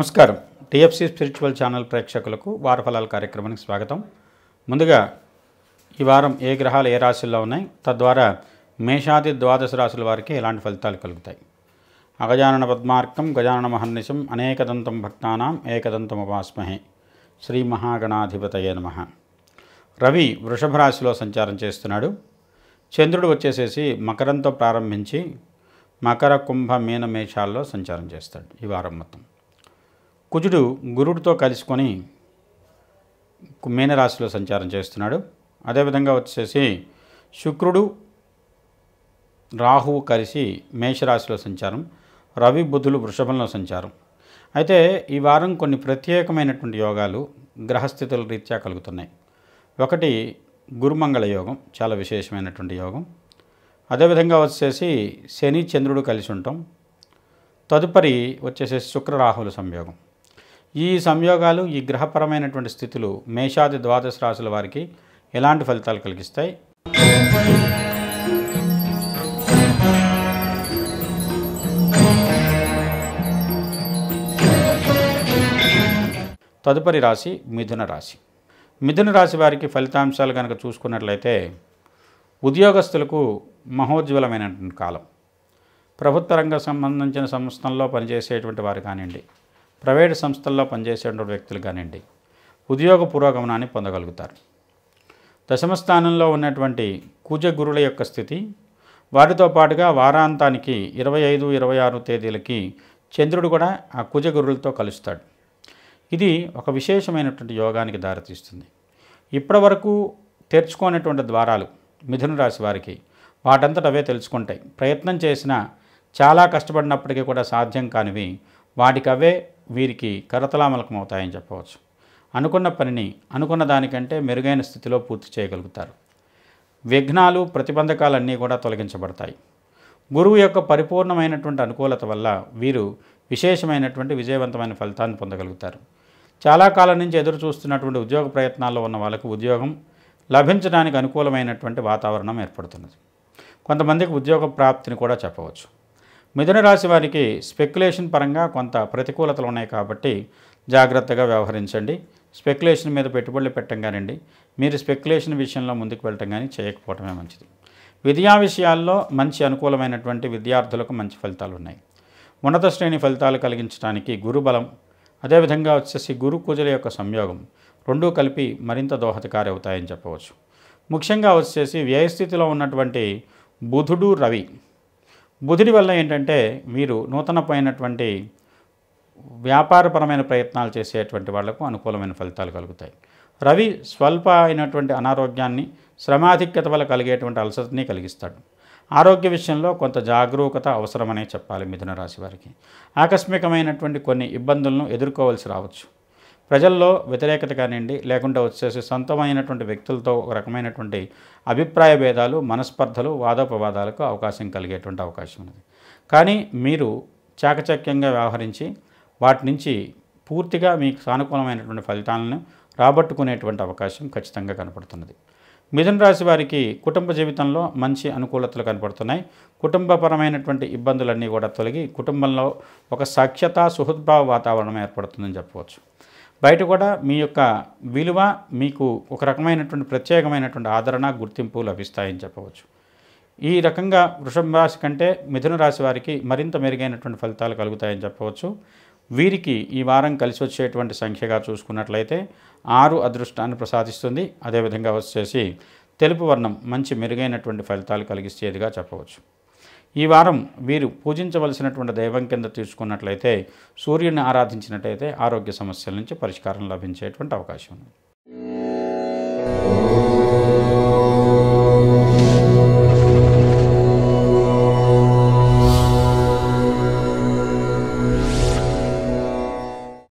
నమస్కారం TFC spiritual channel ప్రేక్షకులకు వారఫలాల కార్యక్రమానికి స్వాగతం ముందుగా ఈ వారం ఏ గ్రహాలు ఏ రాశుల్లో ఉన్నాయి తద్వారా మేషాది ద్వాదశ రాశుల వారికి ఎలాంటి ఫలితాలు కలుగుతాయి అగజానన పద్మార్కం గజానన మహర్నిశం అనేకదంతం భక్తానాం ఏకదంతం ఉపాస్మహే శ్రీ మహాగణాధిపతయే నమ రవి వృషభ రాశిలో సంచారం చేస్తున్నాడు చంద్రుడు వచ్చేసేసి మకరంతో ప్రారంభించి మకర కుంభ మీనమేషాల్లో సంచారం చేస్తాడు ఈ వారం మొత్తం కుజుడు గురుడితో కలుసుకొని మీనరాశిలో సంచారం చేస్తున్నాడు అదేవిధంగా వచ్చేసి శుక్రుడు రాహువు కలిసి మేషరాశిలో సంచారం రవి బుధులు వృషభంలో సంచారం అయితే ఈ వారం కొన్ని ప్రత్యేకమైనటువంటి యోగాలు గ్రహస్థితుల రీత్యా కలుగుతున్నాయి ఒకటి గురుమంగళ యోగం చాలా విశేషమైనటువంటి యోగం అదేవిధంగా వచ్చేసి శని చంద్రుడు కలిసి ఉంటాం తదుపరి వచ్చేసి శుక్రరాహుల సంయోగం ఈ సంయోగాలు ఈ గ్రహపరమైనటువంటి స్థితులు మేషాది ద్వాదశ రాశుల వారికి ఎలాంటి ఫలితాలు కలిగిస్తాయి తదుపరి రాశి మిథున రాశి మిథున రాశి వారికి ఫలితాంశాలు కనుక చూసుకున్నట్లయితే ఉద్యోగస్తులకు మహోజ్వలమైనటువంటి కాలం ప్రభుత్వ రంగ సంబంధించిన సంస్థల్లో పనిచేసేటువంటి వారు కానివ్వండి ప్రైవేటు సంస్థల్లో పనిచేసేటువంటి వ్యక్తులు కానివ్వండి ఉద్యోగ పురోగమనాన్ని పొందగలుగుతారు దశమస్థానంలో ఉన్నటువంటి కూజ గురుల యొక్క స్థితి వారితో పాటుగా వారాంతానికి ఇరవై ఐదు ఇరవై ఆరు తేదీలకి చంద్రుడు కూడా ఆ కుజ గురులతో కలుస్తాడు ఇది ఒక విశేషమైనటువంటి యోగానికి దారితీస్తుంది ఇప్పటి వరకు తెరుచుకునేటువంటి ద్వారాలు మిథున రాశి వారికి వాటంతట అవే తెలుసుకుంటాయి ప్రయత్నం చేసినా చాలా కష్టపడినప్పటికీ కూడా సాధ్యం కానివి వాటికవే వీరికి కరతలామలకం అవుతాయని చెప్పవచ్చు అనుకున్న పనిని అనుకున్న దానికంటే మెరుగైన స్థితిలో పూర్తి చేయగలుగుతారు విఘ్నాలు ప్రతిబంధకాలన్నీ కూడా తొలగించబడతాయి గురువు యొక్క పరిపూర్ణమైనటువంటి అనుకూలత వల్ల వీరు విశేషమైనటువంటి విజయవంతమైన ఫలితాన్ని పొందగలుగుతారు చాలా కాలం నుంచి ఎదురు చూస్తున్నటువంటి ఉద్యోగ ప్రయత్నాల్లో ఉన్న వాళ్ళకు ఉద్యోగం లభించడానికి అనుకూలమైనటువంటి వాతావరణం ఏర్పడుతున్నది కొంతమందికి ఉద్యోగ ప్రాప్తిని కూడా చెప్పవచ్చు మిథున రాశి వారికి స్పెక్యులేషన్ పరంగా కొంత ప్రతికూలతలు ఉన్నాయి కాబట్టి జాగ్రత్తగా వ్యవహరించండి స్పెక్యులేషన్ మీద పెట్టుబడులు పెట్టం కానివ్వండి మీరు స్పెక్యులేషన్ విషయంలో ముందుకు వెళ్ళటం కానీ చేయకపోవటమే మంచిది విద్యా విషయాల్లో మంచి అనుకూలమైనటువంటి విద్యార్థులకు మంచి ఫలితాలు ఉన్నాయి ఉన్నత శ్రేణి ఫలితాలు కలిగించడానికి గురుబలం అదేవిధంగా వచ్చేసి గురు కూజల యొక్క సంయోగం రెండూ కలిపి మరింత దోహదకారి అవుతాయని చెప్పవచ్చు ముఖ్యంగా వచ్చేసి వ్యయస్థితిలో ఉన్నటువంటి బుధుడు రవి బుధుడి వల్ల ఏంటంటే మీరు నూతనపోయినటువంటి వ్యాపారపరమైన ప్రయత్నాలు చేసేటువంటి వాళ్లకు అనుకూలమైన ఫలితాలు కలుగుతాయి రవి స్వల్ప అయినటువంటి అనారోగ్యాన్ని శ్రమాధిక్యత వల్ల కలిగేటువంటి అలసతని కలిగిస్తాడు ఆరోగ్య విషయంలో కొంత జాగరూకత అవసరమనే చెప్పాలి మిథున రాశి వారికి ఆకస్మికమైనటువంటి కొన్ని ఇబ్బందులను ఎదుర్కోవాల్సి రావచ్చు ప్రజల్లో వ్యతిరేకత కానివ్వండి లేకుండా వచ్చేసి సొంతమైనటువంటి వ్యక్తులతో ఒక రకమైనటువంటి అభిప్రాయ భేదాలు మనస్పర్ధలు వాదోపవాదాలకు అవకాశం కలిగేటువంటి అవకాశం ఉన్నది కానీ మీరు చాకచక్యంగా వ్యవహరించి వాటి నుంచి పూర్తిగా మీకు సానుకూలమైనటువంటి ఫలితాలను రాబట్టుకునేటువంటి అవకాశం ఖచ్చితంగా కనపడుతున్నది మిథున రాశి వారికి కుటుంబ జీవితంలో మంచి అనుకూలతలు కనపడుతున్నాయి కుటుంబపరమైనటువంటి ఇబ్బందులన్నీ కూడా తొలగి కుటుంబంలో ఒక సాక్ష్యత సుహృద్భావ వాతావరణం ఏర్పడుతుందని చెప్పవచ్చు బయట కూడా మీ యొక్క విలువ మీకు ఒక రకమైనటువంటి ప్రత్యేకమైనటువంటి ఆదరణ గుర్తింపు లభిస్తాయని చెప్పవచ్చు ఈ రకంగా వృషభ రాశి కంటే మిథున రాశి వారికి మరింత మెరుగైనటువంటి ఫలితాలు కలుగుతాయని చెప్పవచ్చు వీరికి ఈ వారం కలిసి వచ్చేటువంటి సంఖ్యగా చూసుకున్నట్లయితే ఆరు అదృష్టాన్ని ప్రసాదిస్తుంది అదేవిధంగా వచ్చేసి తెలుపు వర్ణం మంచి మెరుగైనటువంటి ఫలితాలు కలిగిస్తేదిగా చెప్పవచ్చు ఈ వారం వీరు పూజించవలసినటువంటి దైవం కింద తీసుకున్నట్లయితే సూర్యుని ఆరాధించినట్లయితే ఆరోగ్య సమస్యల నుంచి పరిష్కారం లభించేటువంటి అవకాశం ఉంది